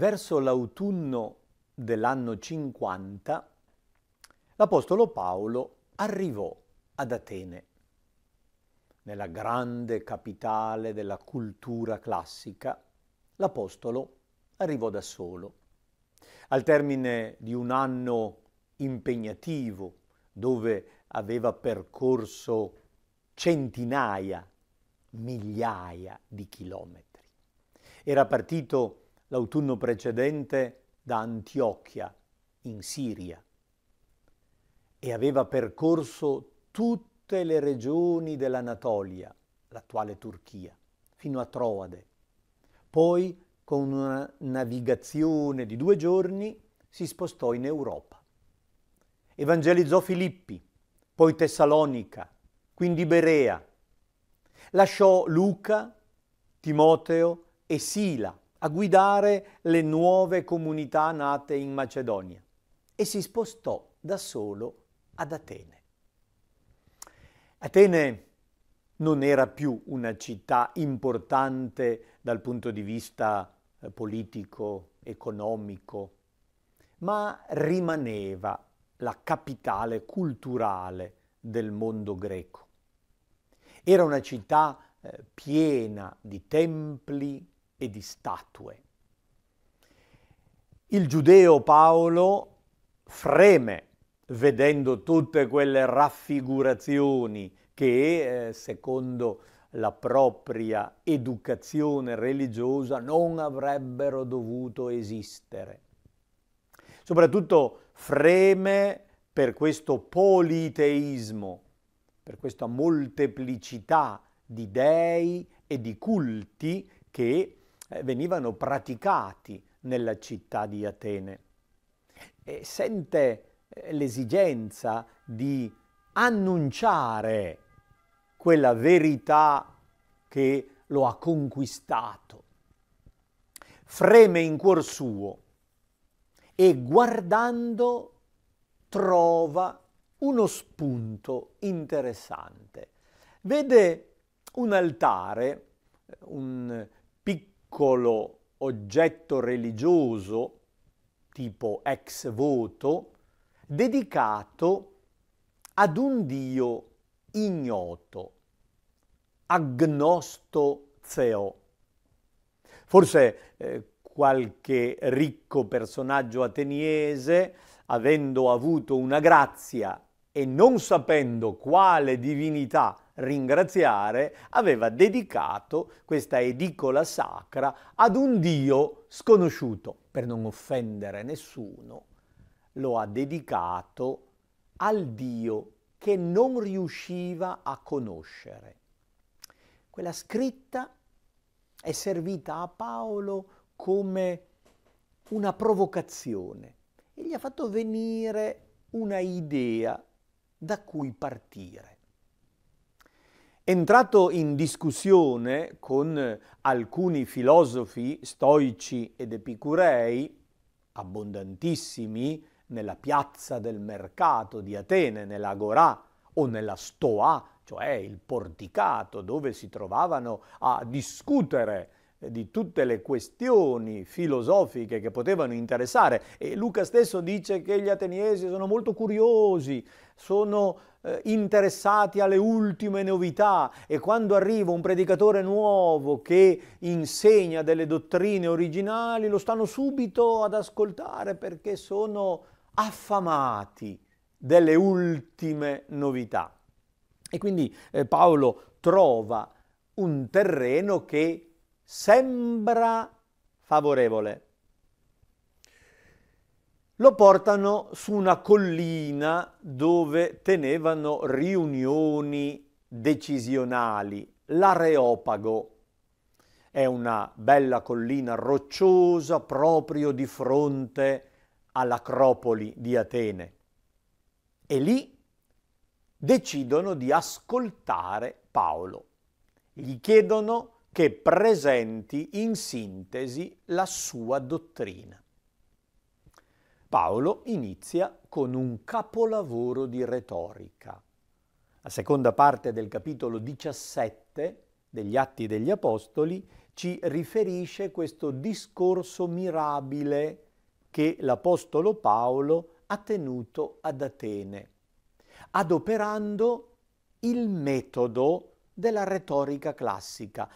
Verso l'autunno dell'anno 50, l'Apostolo Paolo arrivò ad Atene, nella grande capitale della cultura classica. L'Apostolo arrivò da solo. Al termine di un anno impegnativo, dove aveva percorso centinaia, migliaia di chilometri. Era partito l'autunno precedente da Antiochia, in Siria, e aveva percorso tutte le regioni dell'Anatolia, l'attuale Turchia, fino a Troade. Poi, con una navigazione di due giorni, si spostò in Europa. Evangelizzò Filippi, poi Tessalonica, quindi Berea. Lasciò Luca, Timoteo e Sila a guidare le nuove comunità nate in Macedonia e si spostò da solo ad Atene. Atene non era più una città importante dal punto di vista eh, politico, economico, ma rimaneva la capitale culturale del mondo greco. Era una città eh, piena di templi, e di statue. Il giudeo Paolo freme vedendo tutte quelle raffigurazioni che, eh, secondo la propria educazione religiosa, non avrebbero dovuto esistere. Soprattutto freme per questo politeismo, per questa molteplicità di dei e di culti che eh, venivano praticati nella città di Atene. E sente eh, l'esigenza di annunciare quella verità che lo ha conquistato. Freme in cuor suo e guardando trova uno spunto interessante. Vede un altare, un piccolo oggetto religioso, tipo ex voto, dedicato ad un dio ignoto, agnosto zeo. Forse eh, qualche ricco personaggio ateniese, avendo avuto una grazia e non sapendo quale divinità ringraziare, aveva dedicato questa edicola sacra ad un Dio sconosciuto. Per non offendere nessuno, lo ha dedicato al Dio che non riusciva a conoscere. Quella scritta è servita a Paolo come una provocazione e gli ha fatto venire una idea da cui partire entrato in discussione con alcuni filosofi stoici ed epicurei, abbondantissimi nella piazza del mercato di Atene, nell'agorà o nella stoa, cioè il porticato dove si trovavano a discutere eh, di tutte le questioni filosofiche che potevano interessare e Luca stesso dice che gli ateniesi sono molto curiosi, sono eh, interessati alle ultime novità e quando arriva un predicatore nuovo che insegna delle dottrine originali lo stanno subito ad ascoltare perché sono affamati delle ultime novità. E quindi eh, Paolo trova un terreno che sembra favorevole. Lo portano su una collina dove tenevano riunioni decisionali, l'Areopago. È una bella collina rocciosa proprio di fronte all'Acropoli di Atene. E lì decidono di ascoltare Paolo. Gli chiedono che presenti in sintesi la sua dottrina. Paolo inizia con un capolavoro di retorica. La seconda parte del capitolo 17 degli Atti degli Apostoli ci riferisce questo discorso mirabile che l'Apostolo Paolo ha tenuto ad Atene, adoperando il metodo della retorica classica,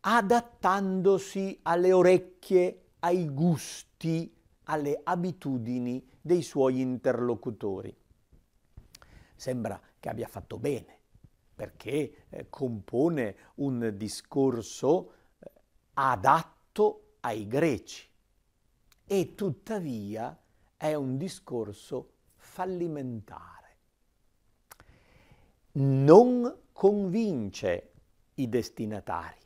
adattandosi alle orecchie, ai gusti, alle abitudini dei suoi interlocutori. Sembra che abbia fatto bene, perché eh, compone un discorso eh, adatto ai greci e tuttavia è un discorso fallimentare. Non convince i destinatari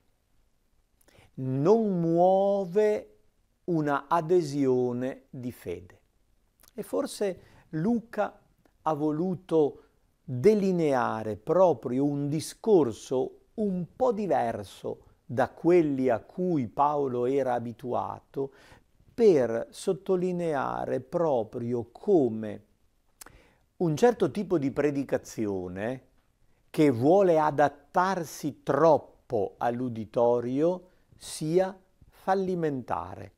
non muove una adesione di fede. E forse Luca ha voluto delineare proprio un discorso un po' diverso da quelli a cui Paolo era abituato per sottolineare proprio come un certo tipo di predicazione che vuole adattarsi troppo all'uditorio sia fallimentare,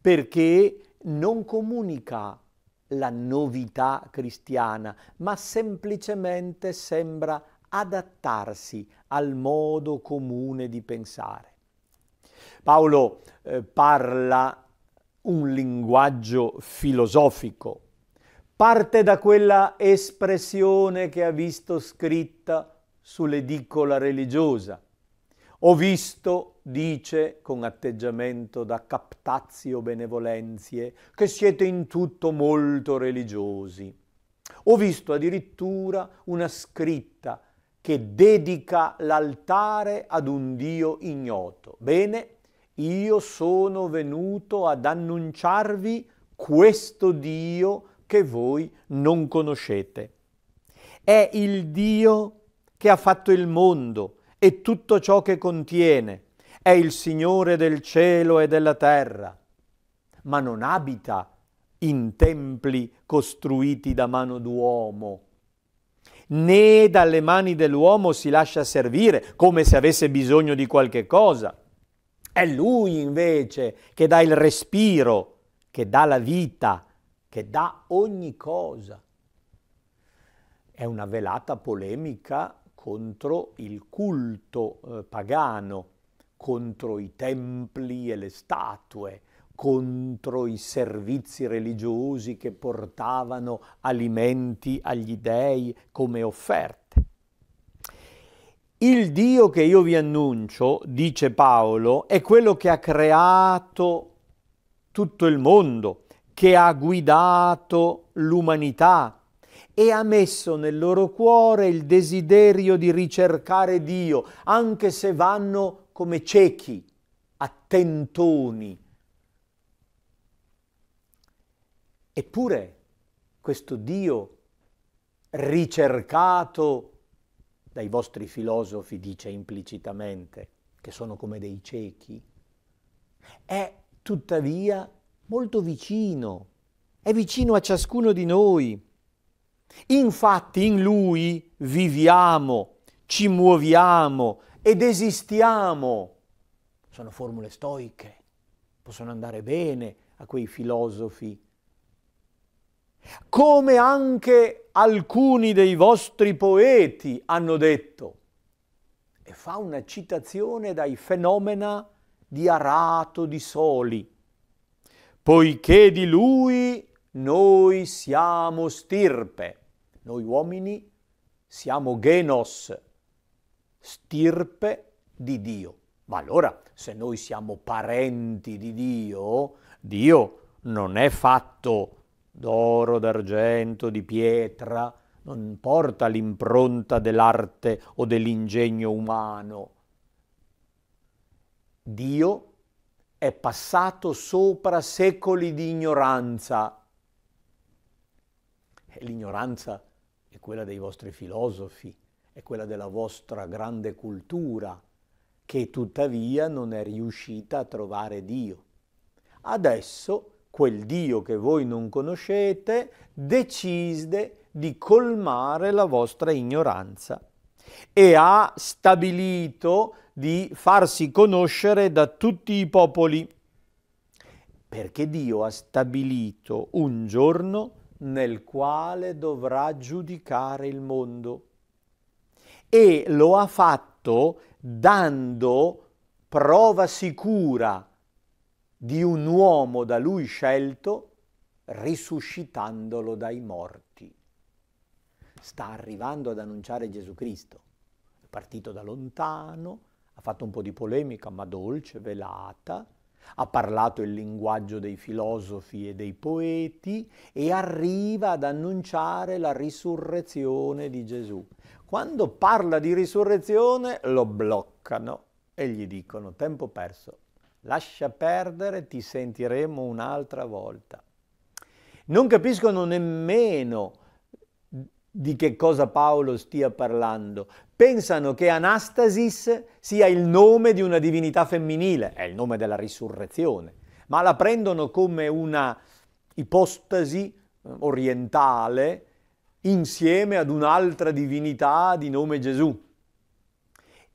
perché non comunica la novità cristiana, ma semplicemente sembra adattarsi al modo comune di pensare. Paolo eh, parla un linguaggio filosofico, parte da quella espressione che ha visto scritta sull'edicola religiosa. Ho visto dice con atteggiamento da captazio benevolenzie che siete in tutto molto religiosi. Ho visto addirittura una scritta che dedica l'altare ad un Dio ignoto. Bene, io sono venuto ad annunciarvi questo Dio che voi non conoscete. È il Dio che ha fatto il mondo e tutto ciò che contiene è il Signore del cielo e della terra, ma non abita in templi costruiti da mano d'uomo, né dalle mani dell'uomo si lascia servire come se avesse bisogno di qualche cosa. È Lui invece che dà il respiro, che dà la vita, che dà ogni cosa. È una velata polemica contro il culto eh, pagano contro i templi e le statue, contro i servizi religiosi che portavano alimenti agli dèi come offerte. Il Dio che io vi annuncio, dice Paolo, è quello che ha creato tutto il mondo, che ha guidato l'umanità e ha messo nel loro cuore il desiderio di ricercare Dio, anche se vanno come ciechi, attentoni. Eppure questo Dio ricercato dai vostri filosofi, dice implicitamente, che sono come dei ciechi, è tuttavia molto vicino, è vicino a ciascuno di noi. Infatti in Lui viviamo, ci muoviamo, ed esistiamo. Sono formule stoiche, possono andare bene a quei filosofi. Come anche alcuni dei vostri poeti hanno detto, e fa una citazione dai fenomena di Arato di Soli, poiché di lui noi siamo stirpe, noi uomini siamo genos, stirpe di Dio. Ma allora, se noi siamo parenti di Dio, Dio non è fatto d'oro, d'argento, di pietra, non porta l'impronta dell'arte o dell'ingegno umano. Dio è passato sopra secoli di ignoranza. E l'ignoranza è quella dei vostri filosofi, è quella della vostra grande cultura, che tuttavia non è riuscita a trovare Dio. Adesso quel Dio che voi non conoscete decide di colmare la vostra ignoranza e ha stabilito di farsi conoscere da tutti i popoli, perché Dio ha stabilito un giorno nel quale dovrà giudicare il mondo e lo ha fatto dando prova sicura di un uomo da lui scelto, risuscitandolo dai morti. Sta arrivando ad annunciare Gesù Cristo. È partito da lontano, ha fatto un po' di polemica, ma dolce, velata, ha parlato il linguaggio dei filosofi e dei poeti e arriva ad annunciare la risurrezione di Gesù. Quando parla di risurrezione lo bloccano e gli dicono tempo perso, lascia perdere, ti sentiremo un'altra volta. Non capiscono nemmeno di che cosa Paolo stia parlando. Pensano che Anastasis sia il nome di una divinità femminile, è il nome della risurrezione, ma la prendono come una ipostasi orientale insieme ad un'altra divinità di nome Gesù.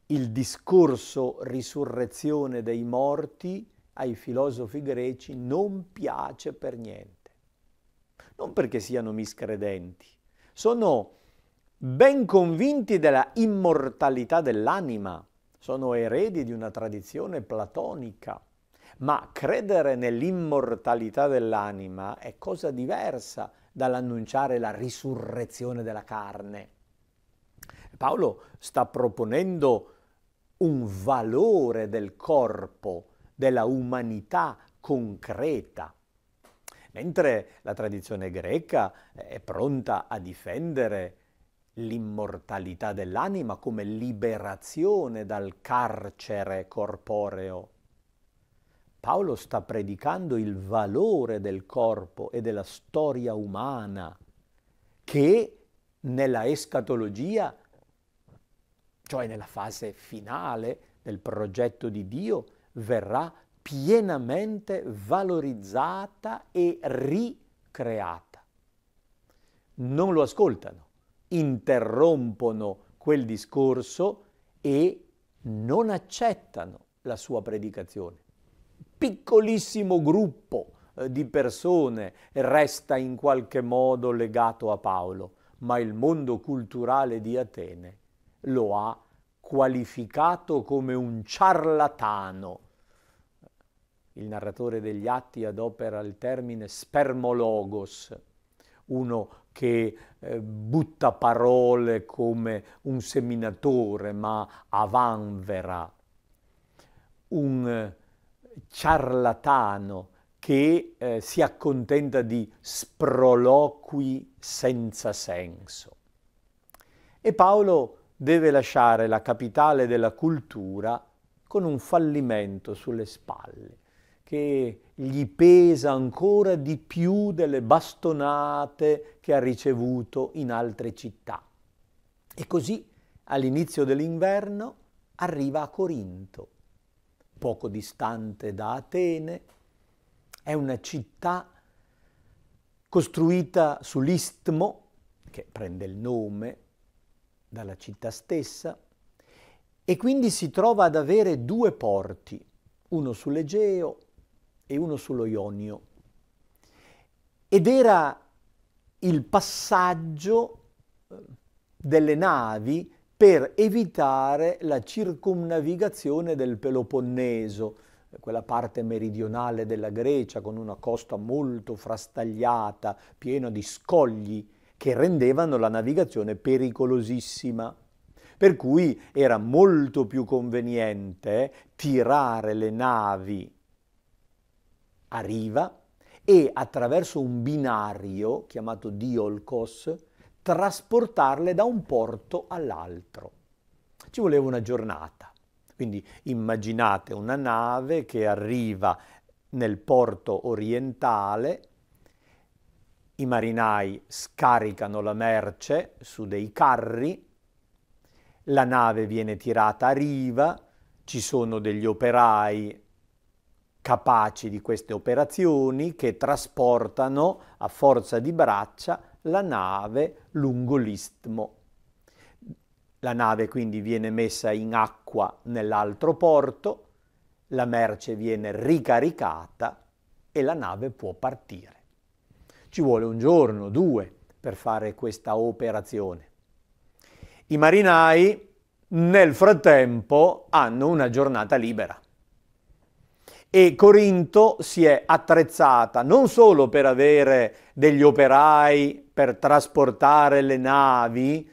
Il discorso risurrezione dei morti ai filosofi greci non piace per niente. Non perché siano miscredenti, sono ben convinti della immortalità dell'anima, sono eredi di una tradizione platonica, ma credere nell'immortalità dell'anima è cosa diversa dall'annunciare la risurrezione della carne. Paolo sta proponendo un valore del corpo, della umanità concreta. Mentre la tradizione greca è pronta a difendere l'immortalità dell'anima come liberazione dal carcere corporeo Paolo sta predicando il valore del corpo e della storia umana che nella escatologia, cioè nella fase finale del progetto di Dio, verrà pienamente valorizzata e ricreata. Non lo ascoltano, interrompono quel discorso e non accettano la sua predicazione piccolissimo gruppo eh, di persone resta in qualche modo legato a Paolo, ma il mondo culturale di Atene lo ha qualificato come un ciarlatano. Il narratore degli atti adopera il termine spermologos, uno che eh, butta parole come un seminatore, ma avanvera, un eh, ciarlatano che eh, si accontenta di sproloqui senza senso. E Paolo deve lasciare la capitale della cultura con un fallimento sulle spalle, che gli pesa ancora di più delle bastonate che ha ricevuto in altre città. E così all'inizio dell'inverno arriva a Corinto poco distante da Atene, è una città costruita sull'istmo, che prende il nome dalla città stessa, e quindi si trova ad avere due porti, uno sull'Egeo e uno sullo Ionio. Ed era il passaggio eh, delle navi per evitare la circumnavigazione del Peloponneso, quella parte meridionale della Grecia con una costa molto frastagliata, piena di scogli, che rendevano la navigazione pericolosissima. Per cui era molto più conveniente tirare le navi a riva e attraverso un binario chiamato Diolcos trasportarle da un porto all'altro. Ci voleva una giornata. Quindi immaginate una nave che arriva nel porto orientale, i marinai scaricano la merce su dei carri, la nave viene tirata a riva, ci sono degli operai capaci di queste operazioni che trasportano a forza di braccia la nave lungo l'istmo. La nave quindi viene messa in acqua nell'altro porto, la merce viene ricaricata e la nave può partire. Ci vuole un giorno, due, per fare questa operazione. I marinai nel frattempo hanno una giornata libera e Corinto si è attrezzata non solo per avere degli operai per trasportare le navi,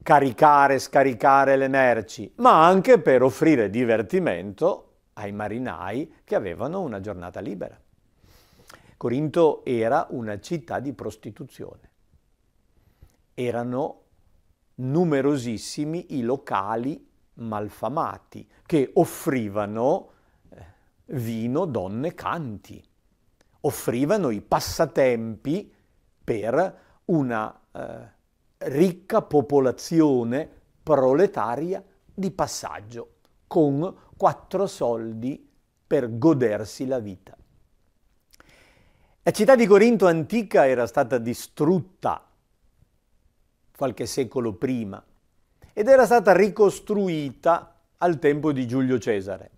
caricare e scaricare le merci, ma anche per offrire divertimento ai marinai che avevano una giornata libera. Corinto era una città di prostituzione. Erano numerosissimi i locali malfamati che offrivano vino, donne, canti. Offrivano i passatempi per una eh, ricca popolazione proletaria di passaggio, con quattro soldi per godersi la vita. La città di Corinto antica era stata distrutta qualche secolo prima ed era stata ricostruita al tempo di Giulio Cesare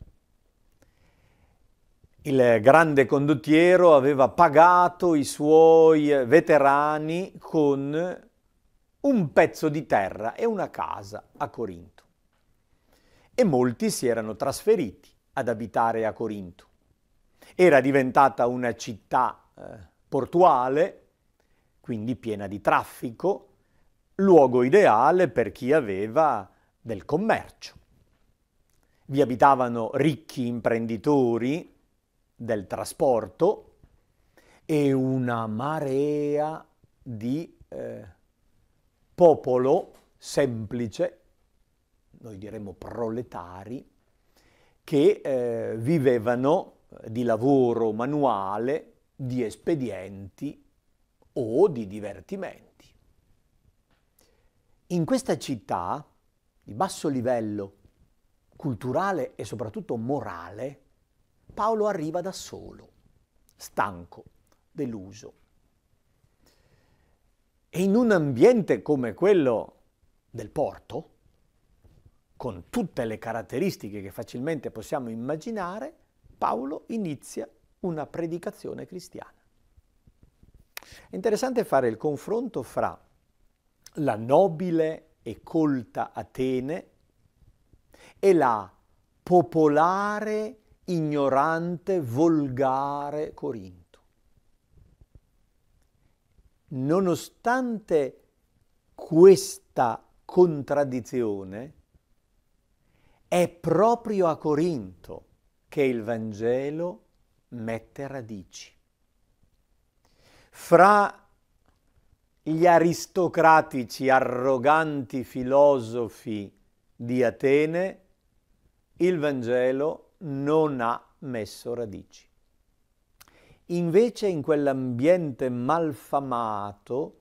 il grande condottiero aveva pagato i suoi veterani con un pezzo di terra e una casa a Corinto. E molti si erano trasferiti ad abitare a Corinto. Era diventata una città eh, portuale, quindi piena di traffico, luogo ideale per chi aveva del commercio. Vi abitavano ricchi imprenditori, del trasporto e una marea di eh, popolo semplice, noi diremmo proletari, che eh, vivevano eh, di lavoro manuale, di espedienti o di divertimenti. In questa città di basso livello culturale e soprattutto morale, Paolo arriva da solo, stanco, deluso. E in un ambiente come quello del porto, con tutte le caratteristiche che facilmente possiamo immaginare, Paolo inizia una predicazione cristiana. È interessante fare il confronto fra la nobile e colta Atene e la popolare Atene ignorante, volgare Corinto. Nonostante questa contraddizione, è proprio a Corinto che il Vangelo mette radici. Fra gli aristocratici, arroganti filosofi di Atene, il Vangelo non ha messo radici. Invece in quell'ambiente malfamato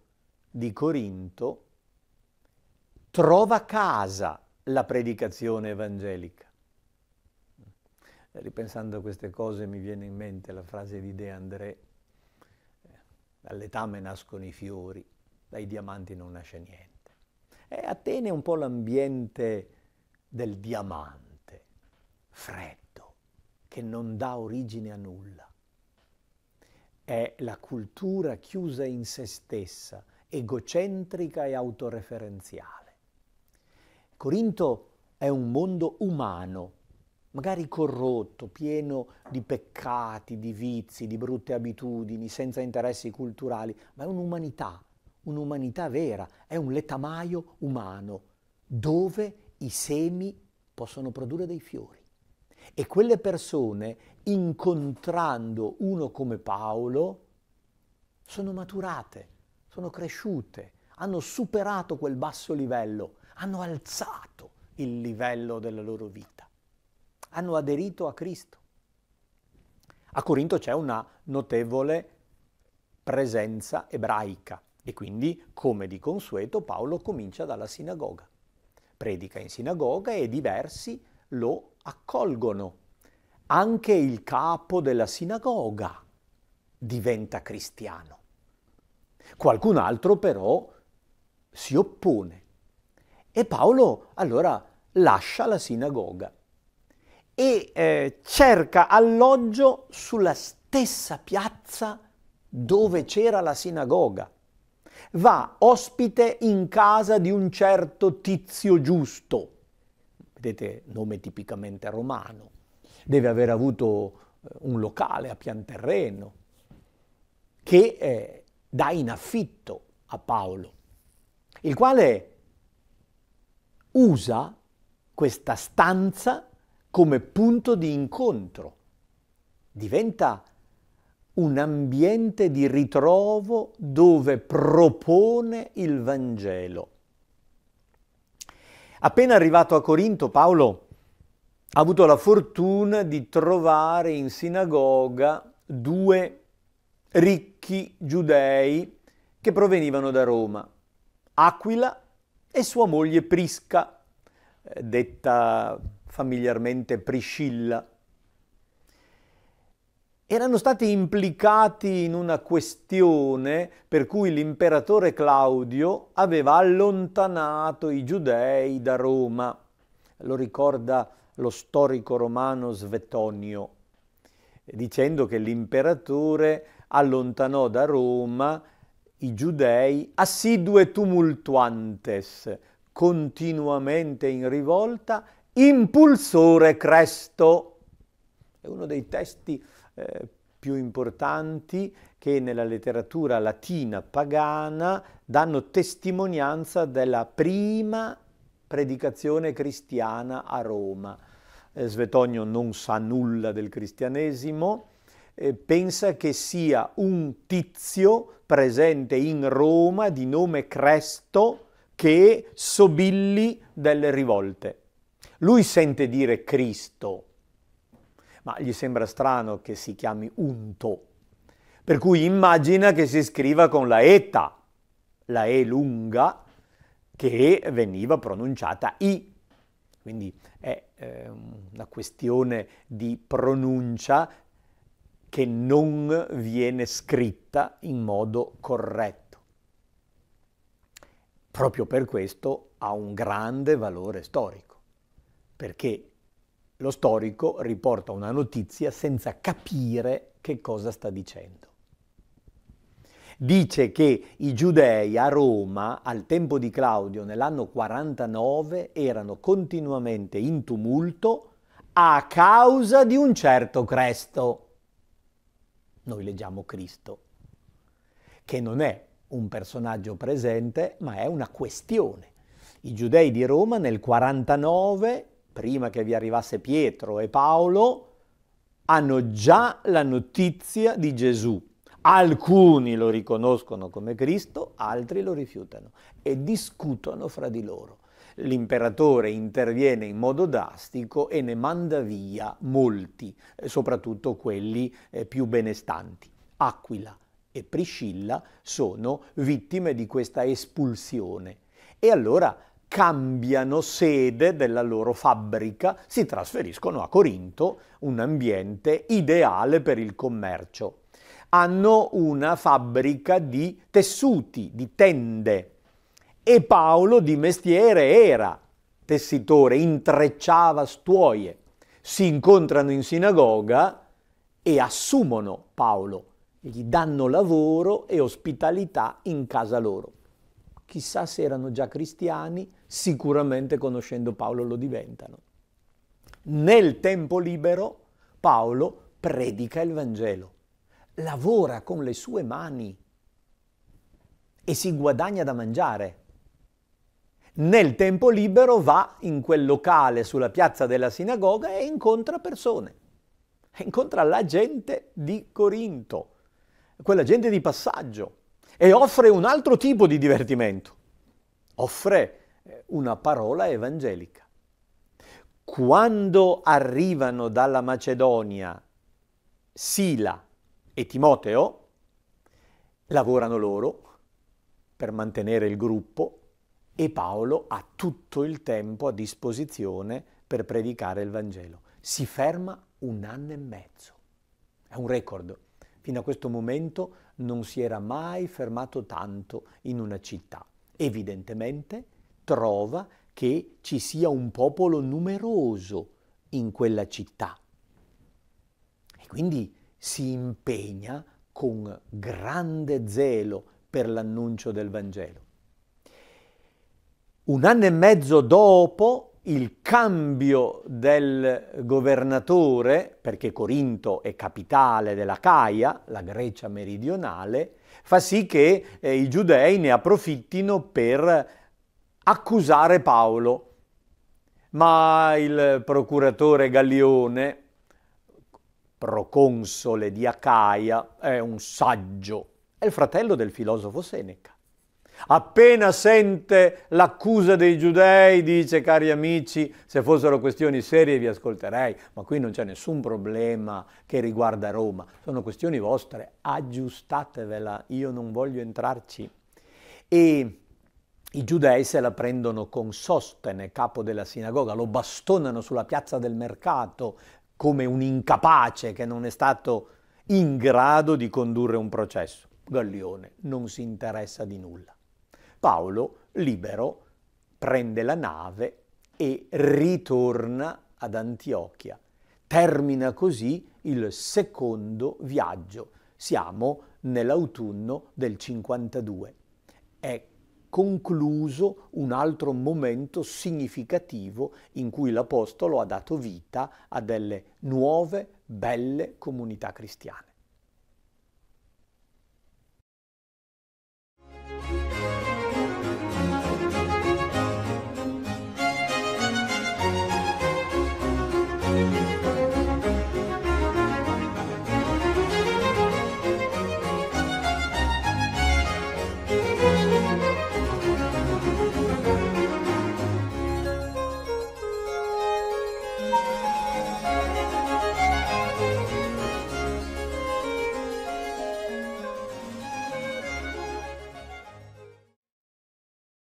di Corinto trova casa la predicazione evangelica. Ripensando a queste cose mi viene in mente la frase di De André, dall'etame eh, nascono i fiori, dai diamanti non nasce niente. E Atene è un po' l'ambiente del diamante, freddo che non dà origine a nulla. È la cultura chiusa in se stessa, egocentrica e autoreferenziale. Corinto è un mondo umano, magari corrotto, pieno di peccati, di vizi, di brutte abitudini, senza interessi culturali, ma è un'umanità, un'umanità vera, è un letamaio umano, dove i semi possono produrre dei fiori. E quelle persone, incontrando uno come Paolo, sono maturate, sono cresciute, hanno superato quel basso livello, hanno alzato il livello della loro vita, hanno aderito a Cristo. A Corinto c'è una notevole presenza ebraica e quindi, come di consueto, Paolo comincia dalla sinagoga, predica in sinagoga e diversi lo accolgono. Anche il capo della sinagoga diventa cristiano. Qualcun altro però si oppone. E Paolo allora lascia la sinagoga e eh, cerca alloggio sulla stessa piazza dove c'era la sinagoga. Va ospite in casa di un certo tizio giusto vedete nome tipicamente romano, deve aver avuto eh, un locale a pian terreno che eh, dà in affitto a Paolo, il quale usa questa stanza come punto di incontro, diventa un ambiente di ritrovo dove propone il Vangelo. Appena arrivato a Corinto, Paolo ha avuto la fortuna di trovare in sinagoga due ricchi giudei che provenivano da Roma, Aquila e sua moglie Prisca, eh, detta familiarmente Priscilla erano stati implicati in una questione per cui l'imperatore Claudio aveva allontanato i giudei da Roma. Lo ricorda lo storico romano Svetonio, dicendo che l'imperatore allontanò da Roma i giudei assidue tumultuantes, continuamente in rivolta, impulsore cresto. È uno dei testi eh, più importanti che nella letteratura latina pagana danno testimonianza della prima predicazione cristiana a Roma. Eh, Svetonio non sa nulla del cristianesimo, eh, pensa che sia un tizio presente in Roma di nome Cresto che sobilli delle rivolte. Lui sente dire Cristo, ma gli sembra strano che si chiami unto. Per cui immagina che si scriva con la eta, la E lunga, che veniva pronunciata I. Quindi è eh, una questione di pronuncia che non viene scritta in modo corretto. Proprio per questo ha un grande valore storico, perché lo storico riporta una notizia senza capire che cosa sta dicendo. Dice che i giudei a Roma al tempo di Claudio nell'anno 49 erano continuamente in tumulto a causa di un certo Cresto. Noi leggiamo Cristo, che non è un personaggio presente, ma è una questione. I giudei di Roma nel 49 prima che vi arrivasse Pietro e Paolo, hanno già la notizia di Gesù. Alcuni lo riconoscono come Cristo, altri lo rifiutano e discutono fra di loro. L'imperatore interviene in modo drastico e ne manda via molti, eh, soprattutto quelli eh, più benestanti. Aquila e Priscilla sono vittime di questa espulsione. E allora cambiano sede della loro fabbrica, si trasferiscono a Corinto, un ambiente ideale per il commercio. Hanno una fabbrica di tessuti, di tende e Paolo di mestiere era tessitore, intrecciava stuoie. Si incontrano in sinagoga e assumono Paolo, gli danno lavoro e ospitalità in casa loro chissà se erano già cristiani, sicuramente conoscendo Paolo lo diventano. Nel tempo libero Paolo predica il Vangelo, lavora con le sue mani e si guadagna da mangiare. Nel tempo libero va in quel locale sulla piazza della sinagoga e incontra persone. Incontra la gente di Corinto, quella gente di passaggio e offre un altro tipo di divertimento. Offre eh, una parola evangelica. Quando arrivano dalla Macedonia Sila e Timoteo, lavorano loro per mantenere il gruppo e Paolo ha tutto il tempo a disposizione per predicare il Vangelo. Si ferma un anno e mezzo. È un record. Fino a questo momento non si era mai fermato tanto in una città. Evidentemente trova che ci sia un popolo numeroso in quella città. E quindi si impegna con grande zelo per l'annuncio del Vangelo. Un anno e mezzo dopo il cambio del governatore, perché Corinto è capitale dell'Acaia, la Grecia meridionale, fa sì che eh, i giudei ne approfittino per accusare Paolo. Ma il procuratore Gallione, proconsole di Acaia, è un saggio, è il fratello del filosofo Seneca. Appena sente l'accusa dei giudei, dice, cari amici, se fossero questioni serie vi ascolterei, ma qui non c'è nessun problema che riguarda Roma, sono questioni vostre, aggiustatevela, io non voglio entrarci. E i giudei se la prendono con Sostene, capo della sinagoga, lo bastonano sulla piazza del mercato come un incapace che non è stato in grado di condurre un processo. Gallione non si interessa di nulla. Paolo, libero, prende la nave e ritorna ad Antiochia. Termina così il secondo viaggio. Siamo nell'autunno del 52. È concluso un altro momento significativo in cui l'Apostolo ha dato vita a delle nuove, belle comunità cristiane.